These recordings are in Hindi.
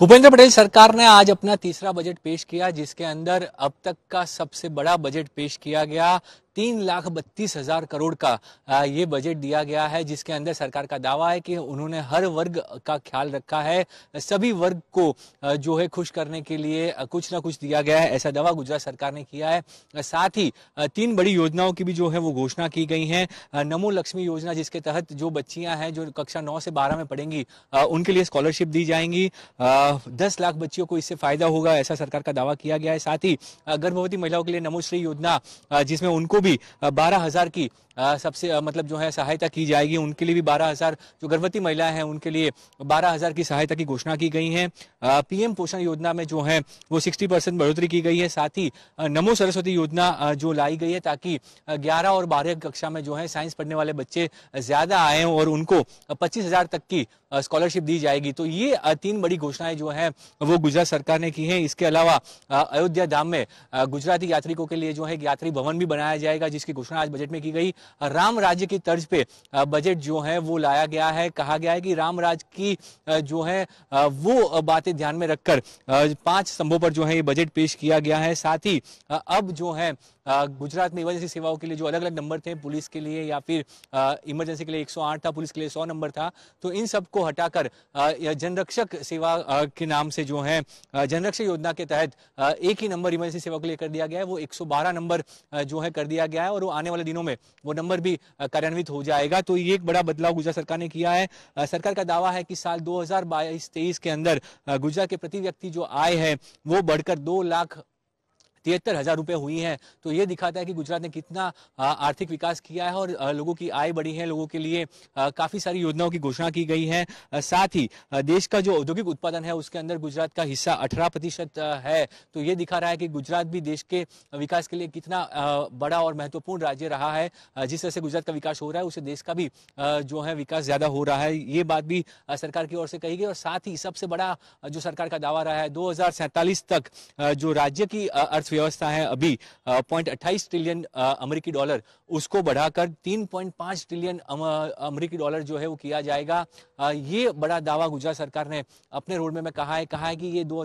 भूपेंद्र पटेल सरकार ने आज अपना तीसरा बजट पेश किया जिसके अंदर अब तक का सबसे बड़ा बजट पेश किया गया तीन लाख बत्तीस हजार करोड़ का ये बजट दिया गया है जिसके अंदर सरकार का दावा है कि उन्होंने हर वर्ग का ख्याल रखा है सभी वर्ग को जो है खुश करने के लिए कुछ ना कुछ दिया गया है ऐसा दावा गुजरात सरकार ने किया है साथ ही तीन बड़ी योजनाओं की भी जो है वो घोषणा की गई है नमो लक्ष्मी योजना जिसके तहत जो बच्चियां हैं जो कक्षा नौ से बारह में पढ़ेंगी उनके लिए स्कॉलरशिप दी जाएंगी दस लाख बच्चियों को इससे फायदा होगा ऐसा सरकार का दावा किया गया है साथ ही गर्भवती महिलाओं के लिए नमोश्री योजना जिसमें उनको भी भी बारह हजार की सबसे मतलब जो है सहायता की जाएगी उनके लिए भी बारह हज़ार जो गर्भवती महिलाएं हैं उनके लिए बारह हज़ार की सहायता की घोषणा की गई है पीएम पोषण योजना में जो है वो सिक्सटी परसेंट बढ़ोतरी की गई है साथ ही नमो सरस्वती योजना जो लाई गई है ताकि ग्यारह और बारह कक्षा में जो है साइंस पढ़ने वाले बच्चे ज़्यादा आए और उनको पच्चीस तक की स्कॉलरशिप दी जाएगी तो ये तीन बड़ी घोषणाएं जो है वो गुजरात सरकार ने की है इसके अलावा अयोध्या धाम में गुजराती यात्रिकों के लिए जो है यात्री भवन भी बनाया जाएगा जिसकी घोषणा आज बजट में की गई राम राज्य की तर्ज पे बजट जो है वो लाया गया है कहा गया है कि राम राज की जो है वो बातें ध्यान में रखकर पांच स्तंभों पर जो है ये बजट पेश किया गया है साथ ही अब जो है गुजरात में इमरजेंसी सेवाओं के लिए जो अलग अलग नंबर थे पुलिस के लिए या फिर इमरजेंसी के लिए 108 था पुलिस के लिए 100 नंबर था तो इन सबको हटाकर जनरक्षक सेवा के नाम से जो है जनरक्षक योजना के तहत एक ही नंबर इमरजेंसी सेवा के लिए कर दिया गया है वो एक नंबर जो है कर दिया गया है और वो आने वाले दिनों में वो नंबर भी कार्यान्वित हो जाएगा तो ये एक बड़ा बदलाव गुजरात सरकार ने किया है सरकार का दावा है कि साल दो हजार के अंदर गुजरात के प्रति व्यक्ति जो आय है वो बढ़कर दो लाख तिहत्तर हज़ार रुपए हुई हैं तो ये दिखाता है कि गुजरात ने कितना आर्थिक विकास किया है और लोगों की आय बढ़ी है लोगों के लिए काफ़ी सारी योजनाओं की घोषणा की गई है साथ ही देश का जो औद्योगिक उत्पादन है उसके अंदर गुजरात का हिस्सा अठारह प्रतिशत है तो ये दिखा रहा है कि गुजरात भी देश के विकास के लिए कितना बड़ा और महत्वपूर्ण राज्य रहा है जिस तरह से गुजरात का विकास हो रहा है उसे देश का भी जो है विकास ज़्यादा हो रहा है ये बात भी सरकार की ओर से कही गई और साथ ही सबसे बड़ा जो सरकार का दावा रहा है दो तक जो राज्य की अर्थ अर्थव्यवस्था है अभी पॉइंट अट्ठाईस ट्रिलियन अमेरिकी डॉलर उसको बढ़ाकर तीन पॉइंट पांच ट्रिलियन अमेरिकी डॉलर जो है वो किया जाएगा ये बड़ा दावा गुजरात सरकार ने अपने रोड में कहा है कहा है कि ये दो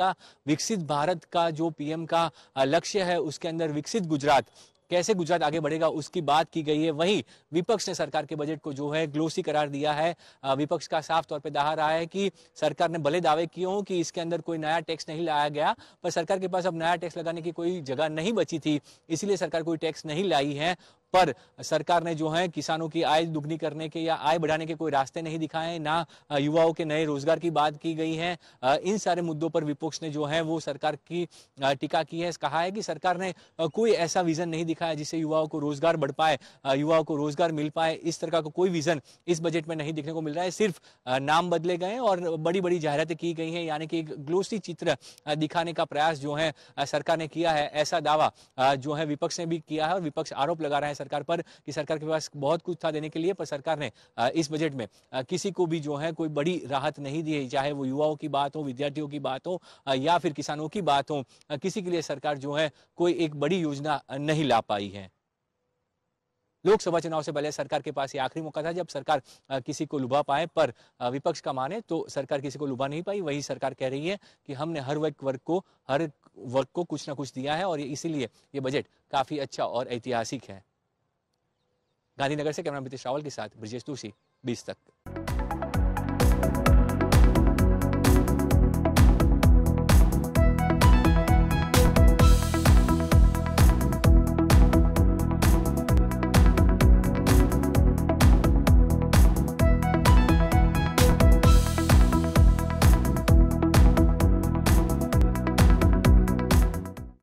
का विकसित भारत का जो पीएम का लक्ष्य है उसके अंदर विकसित गुजरात कैसे गुजरात आगे बढ़ेगा उसकी बात की गई है वहीं विपक्ष ने सरकार के बजट को जो है ग्लोसी करार दिया है विपक्ष का साफ तौर पर दहा रहा है कि सरकार ने भले दावे किए हों कि इसके अंदर कोई नया टैक्स नहीं लाया गया पर सरकार के पास अब नया टैक्स लगाने की कोई जगह नहीं बची थी इसीलिए सरकार कोई टैक्स नहीं लाई है पर सरकार ने जो है किसानों की आय दुगनी करने के या आय बढ़ाने के कोई रास्ते नहीं दिखाए हैं ना युवाओं के नए रोजगार की बात की गई है इन सारे मुद्दों पर विपक्ष ने जो है वो सरकार की टीका की है कहा है कि सरकार ने कोई ऐसा विजन नहीं दिखाया जिससे युवाओं को रोजगार बढ़ पाए युवाओं को रोजगार मिल पाए इस तरह का कोई विजन इस बजट में नहीं देखने को मिल रहा है सिर्फ नाम बदले गए और बड़ी बड़ी जाहिरतें की गई हैं यानी कि एक ग्लोसी चित्र दिखाने का प्रयास जो है सरकार ने किया है ऐसा दावा जो है विपक्ष ने भी किया है और विपक्ष आरोप लगा रहा है सरकार पर कि सरकार के पास बहुत कुछ था देने के लिए पर सरकार ने इस बजट में किसी को भी जो है कोई बड़ी राहत नहीं दी है चाहे वो युवाओं की बात हो विद्यार्थियों की बात हो या फिर किसानों की बात हो किसी के लिए सरकार जो है कोई एक बड़ी योजना नहीं ला पाई है लोकसभा चुनाव से पहले सरकार के पास ये आखिरी मौका था जब सरकार किसी को लुभा पाए पर विपक्ष का माने तो सरकार किसी को लुभा नहीं पाई वही सरकार कह रही है कि हमने हर वर्ग वर्ग को हर वर्ग को कुछ ना कुछ दिया है और इसीलिए ये बजट काफी अच्छा और ऐतिहासिक है गांधीनगर से कैमरा मितेश रावल के साथ ब्रजेश जोशी बीस तक